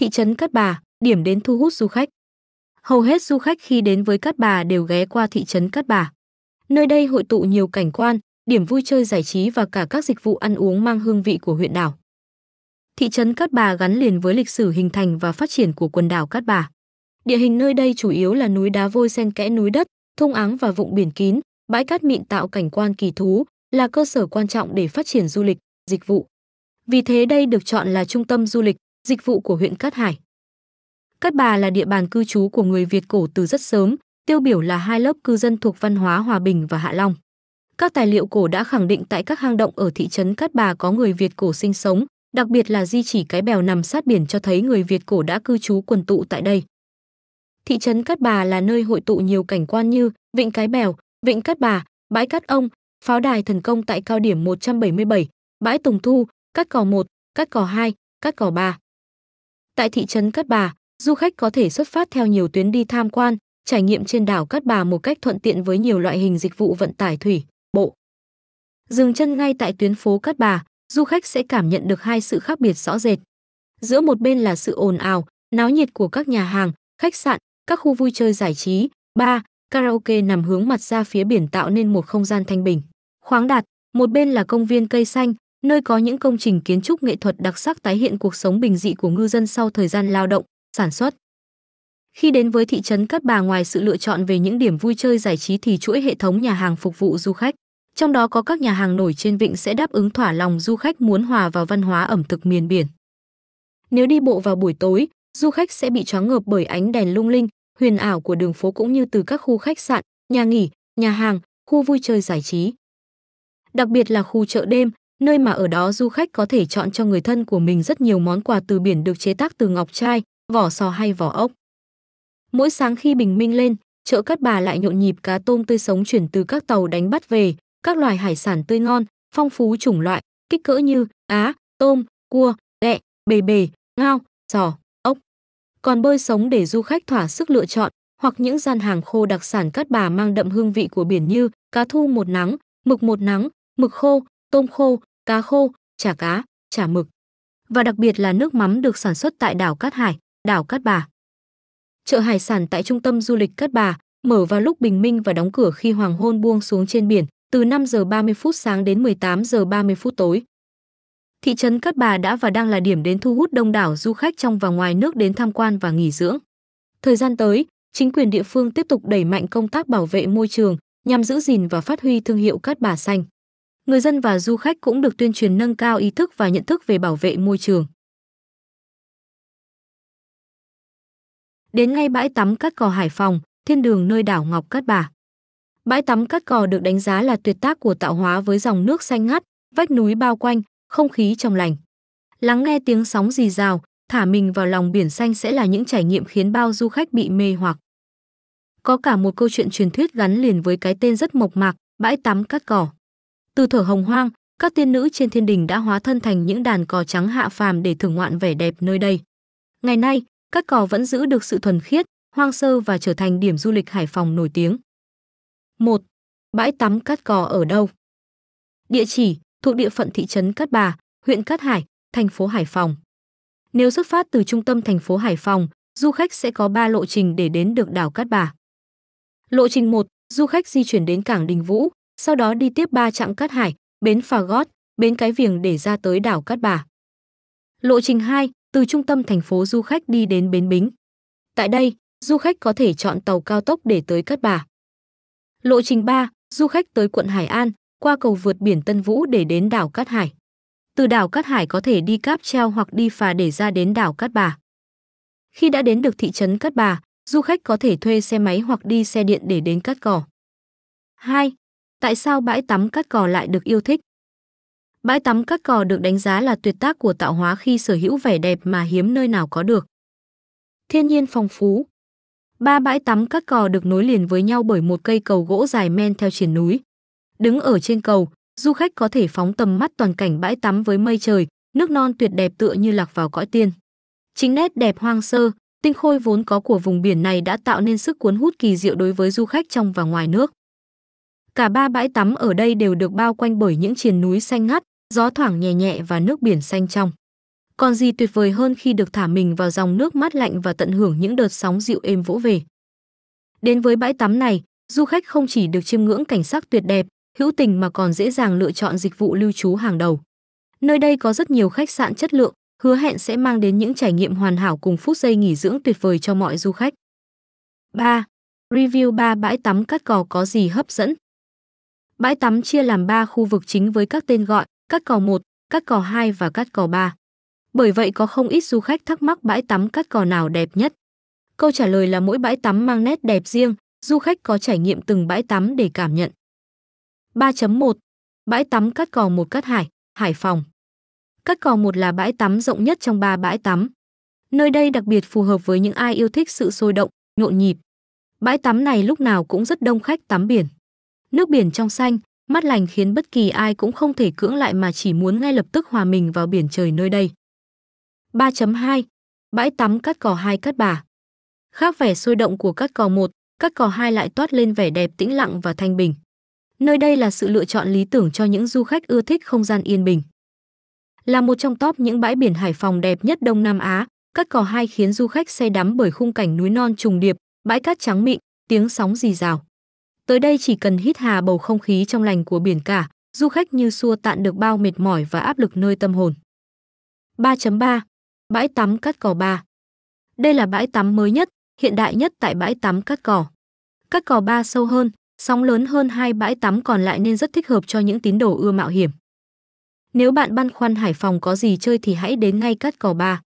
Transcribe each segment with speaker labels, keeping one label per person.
Speaker 1: thị trấn Cát Bà, điểm đến thu hút du khách. Hầu hết du khách khi đến với Cát Bà đều ghé qua thị trấn Cát Bà. Nơi đây hội tụ nhiều cảnh quan, điểm vui chơi giải trí và cả các dịch vụ ăn uống mang hương vị của huyện đảo. Thị trấn Cát Bà gắn liền với lịch sử hình thành và phát triển của quần đảo Cát Bà. Địa hình nơi đây chủ yếu là núi đá vôi xen kẽ núi đất, thung áng và vụng biển kín, bãi cát mịn tạo cảnh quan kỳ thú, là cơ sở quan trọng để phát triển du lịch, dịch vụ. Vì thế đây được chọn là trung tâm du lịch, dịch vụ của huyện Cát Hải. Cát Bà là địa bàn cư trú của người Việt cổ từ rất sớm, tiêu biểu là hai lớp cư dân thuộc văn hóa Hòa Bình và Hạ Long. Các tài liệu cổ đã khẳng định tại các hang động ở thị trấn Cát Bà có người Việt cổ sinh sống, đặc biệt là di chỉ cái bèo nằm sát biển cho thấy người Việt cổ đã cư trú quần tụ tại đây. Thị trấn Cát Bà là nơi hội tụ nhiều cảnh quan như vịnh Cái Bèo, vịnh Cát Bà, bãi Cát Ông, pháo đài thần công tại cao điểm 177, bãi Tùng Thu, Cát Cò 1, Cát Cò 2, Cát Cò 3. Tại thị trấn Cát Bà, du khách có thể xuất phát theo nhiều tuyến đi tham quan, trải nghiệm trên đảo Cát Bà một cách thuận tiện với nhiều loại hình dịch vụ vận tải thủy, bộ. Dừng chân ngay tại tuyến phố Cát Bà, du khách sẽ cảm nhận được hai sự khác biệt rõ rệt. Giữa một bên là sự ồn ào, náo nhiệt của các nhà hàng, khách sạn, các khu vui chơi giải trí, ba, karaoke nằm hướng mặt ra phía biển tạo nên một không gian thanh bình. Khoáng đạt, một bên là công viên cây xanh, nơi có những công trình kiến trúc nghệ thuật đặc sắc tái hiện cuộc sống bình dị của ngư dân sau thời gian lao động, sản xuất. Khi đến với thị trấn Cát Bà ngoài sự lựa chọn về những điểm vui chơi giải trí thì chuỗi hệ thống nhà hàng phục vụ du khách, trong đó có các nhà hàng nổi trên vịnh sẽ đáp ứng thỏa lòng du khách muốn hòa vào văn hóa ẩm thực miền biển. Nếu đi bộ vào buổi tối, du khách sẽ bị choáng ngợp bởi ánh đèn lung linh, huyền ảo của đường phố cũng như từ các khu khách sạn, nhà nghỉ, nhà hàng, khu vui chơi giải trí. Đặc biệt là khu chợ đêm, nơi mà ở đó du khách có thể chọn cho người thân của mình rất nhiều món quà từ biển được chế tác từ ngọc trai, vỏ sò hay vỏ ốc. Mỗi sáng khi bình minh lên, chợ Cát Bà lại nhộn nhịp cá tôm tươi sống chuyển từ các tàu đánh bắt về, các loài hải sản tươi ngon, phong phú chủng loại, kích cỡ như á, tôm, cua, đẹ, bề bề, ngao, sò, ốc. Còn bơi sống để du khách thỏa sức lựa chọn, hoặc những gian hàng khô đặc sản Cát Bà mang đậm hương vị của biển như cá thu một nắng, mực một nắng, mực khô, tôm khô, cá khô, chả cá, chả mực. Và đặc biệt là nước mắm được sản xuất tại đảo Cát Hải, đảo Cát Bà. Chợ hải sản tại trung tâm du lịch Cát Bà mở vào lúc bình minh và đóng cửa khi hoàng hôn buông xuống trên biển từ 5 giờ 30 phút sáng đến 18 giờ 30 phút tối. Thị trấn Cát Bà đã và đang là điểm đến thu hút đông đảo du khách trong và ngoài nước đến tham quan và nghỉ dưỡng. Thời gian tới, chính quyền địa phương tiếp tục đẩy mạnh công tác bảo vệ môi trường nhằm giữ gìn và phát huy thương hiệu Cát Bà xanh người dân và du khách cũng được tuyên truyền nâng cao ý thức và nhận thức về bảo vệ môi trường. Đến ngay bãi tắm Cát Cò Hải Phòng, thiên đường nơi đảo Ngọc Cát Bà. Bãi tắm Cát Cò được đánh giá là tuyệt tác của tạo hóa với dòng nước xanh ngắt, vách núi bao quanh, không khí trong lành. Lắng nghe tiếng sóng rì rào, thả mình vào lòng biển xanh sẽ là những trải nghiệm khiến bao du khách bị mê hoặc. Có cả một câu chuyện truyền thuyết gắn liền với cái tên rất mộc mạc, bãi tắm cát cò từ thở hồng hoang các tiên nữ trên thiên đình đã hóa thân thành những đàn cò trắng hạ phàm để thưởng ngoạn vẻ đẹp nơi đây ngày nay các cò vẫn giữ được sự thuần khiết hoang sơ và trở thành điểm du lịch hải phòng nổi tiếng một bãi tắm cát cò ở đâu địa chỉ thuộc địa phận thị trấn cát bà huyện cát hải thành phố hải phòng nếu xuất phát từ trung tâm thành phố hải phòng du khách sẽ có 3 lộ trình để đến được đảo Cát Bà. Lộ trình 1, du khách di chuyển đến cảng Đình Vũ, sau đó đi tiếp ba chặng Cát Hải, bến Phà Gót, bến Cái Viềng để ra tới đảo Cát Bà. Lộ trình 2, từ trung tâm thành phố du khách đi đến bến Bính. Tại đây, du khách có thể chọn tàu cao tốc để tới Cát Bà. Lộ trình 3, du khách tới quận Hải An, qua cầu vượt biển Tân Vũ để đến đảo Cát Hải. Từ đảo Cát Hải có thể đi cáp treo hoặc đi phà để ra đến đảo Cát Bà. Khi đã đến được thị trấn Cát Bà, du khách có thể thuê xe máy hoặc đi xe điện để đến Cát Cỏ. 2. Tại sao bãi tắm cát cò lại được yêu thích? Bãi tắm cát cò được đánh giá là tuyệt tác của tạo hóa khi sở hữu vẻ đẹp mà hiếm nơi nào có được. Thiên nhiên phong phú. Ba bãi tắm cát cò được nối liền với nhau bởi một cây cầu gỗ dài men theo triển núi. Đứng ở trên cầu, du khách có thể phóng tầm mắt toàn cảnh bãi tắm với mây trời, nước non tuyệt đẹp tựa như lạc vào cõi tiên. Chính nét đẹp hoang sơ, tinh khôi vốn có của vùng biển này đã tạo nên sức cuốn hút kỳ diệu đối với du khách trong và ngoài nước. Cả ba bãi tắm ở đây đều được bao quanh bởi những triền núi xanh ngắt, gió thoảng nhẹ nhẹ và nước biển xanh trong. Còn gì tuyệt vời hơn khi được thả mình vào dòng nước mát lạnh và tận hưởng những đợt sóng dịu êm vỗ về. Đến với bãi tắm này, du khách không chỉ được chiêm ngưỡng cảnh sắc tuyệt đẹp, hữu tình mà còn dễ dàng lựa chọn dịch vụ lưu trú hàng đầu. Nơi đây có rất nhiều khách sạn chất lượng, hứa hẹn sẽ mang đến những trải nghiệm hoàn hảo cùng phút giây nghỉ dưỡng tuyệt vời cho mọi du khách. 3. Review 3 bãi tắm Cát Cò có gì hấp dẫn? Bãi tắm chia làm 3 khu vực chính với các tên gọi, Cát Cò 1, Cát Cò 2 và Cát Cò 3. Bởi vậy có không ít du khách thắc mắc bãi tắm Cát Cò nào đẹp nhất. Câu trả lời là mỗi bãi tắm mang nét đẹp riêng, du khách có trải nghiệm từng bãi tắm để cảm nhận. 3.1 Bãi tắm Cát Cò 1 Cát Hải, Hải Phòng Cát Cò 1 là bãi tắm rộng nhất trong 3 bãi tắm. Nơi đây đặc biệt phù hợp với những ai yêu thích sự sôi động, nhộn nhịp. Bãi tắm này lúc nào cũng rất đông khách tắm biển. Nước biển trong xanh, mắt lành khiến bất kỳ ai cũng không thể cưỡng lại mà chỉ muốn ngay lập tức hòa mình vào biển trời nơi đây. 3.2 Bãi tắm cát cỏ hai cát bà Khác vẻ sôi động của cát cỏ một, cát cỏ hai lại toát lên vẻ đẹp tĩnh lặng và thanh bình. Nơi đây là sự lựa chọn lý tưởng cho những du khách ưa thích không gian yên bình. Là một trong top những bãi biển Hải Phòng đẹp nhất Đông Nam Á, cát cỏ hai khiến du khách say đắm bởi khung cảnh núi non trùng điệp, bãi cát trắng mịn, tiếng sóng rì rào. Tới đây chỉ cần hít hà bầu không khí trong lành của biển cả, du khách như xua tạn được bao mệt mỏi và áp lực nơi tâm hồn. 3.3 Bãi tắm Cát Cỏ 3 Đây là bãi tắm mới nhất, hiện đại nhất tại bãi tắm Cát Cỏ. Cát Cỏ 3 sâu hơn, sóng lớn hơn hai bãi tắm còn lại nên rất thích hợp cho những tín đồ ưa mạo hiểm. Nếu bạn băn khoăn Hải Phòng có gì chơi thì hãy đến ngay Cát Cỏ 3.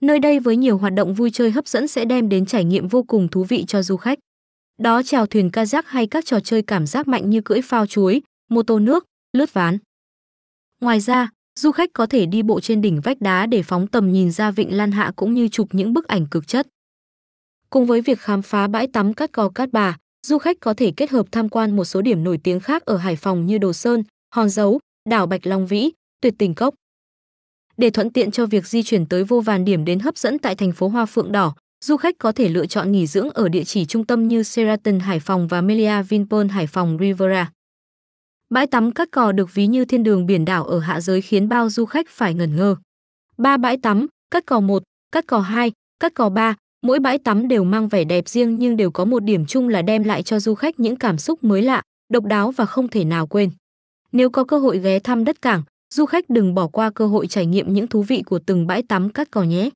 Speaker 1: Nơi đây với nhiều hoạt động vui chơi hấp dẫn sẽ đem đến trải nghiệm vô cùng thú vị cho du khách đó chèo thuyền ca kayak hay các trò chơi cảm giác mạnh như cưỡi phao chuối, mô tô nước, lướt ván. Ngoài ra, du khách có thể đi bộ trên đỉnh vách đá để phóng tầm nhìn ra vịnh Lan Hạ cũng như chụp những bức ảnh cực chất. Cùng với việc khám phá bãi tắm cát cò cát bà, du khách có thể kết hợp tham quan một số điểm nổi tiếng khác ở Hải Phòng như Đồ Sơn, Hòn Dấu, đảo Bạch Long Vĩ, Tuyệt Tình Cốc. Để thuận tiện cho việc di chuyển tới vô vàn điểm đến hấp dẫn tại thành phố Hoa Phượng Đỏ, Du khách có thể lựa chọn nghỉ dưỡng ở địa chỉ trung tâm như Sheraton Hải Phòng và Melia Vinpearl Hải Phòng Rivera. Bãi tắm Cát Cò được ví như thiên đường biển đảo ở hạ giới khiến bao du khách phải ngẩn ngơ. Ba bãi tắm, Cát Cò 1, Cát Cò 2, Cát Cò 3, mỗi bãi tắm đều mang vẻ đẹp riêng nhưng đều có một điểm chung là đem lại cho du khách những cảm xúc mới lạ, độc đáo và không thể nào quên. Nếu có cơ hội ghé thăm đất cảng, du khách đừng bỏ qua cơ hội trải nghiệm những thú vị của từng bãi tắm Cát Cò nhé.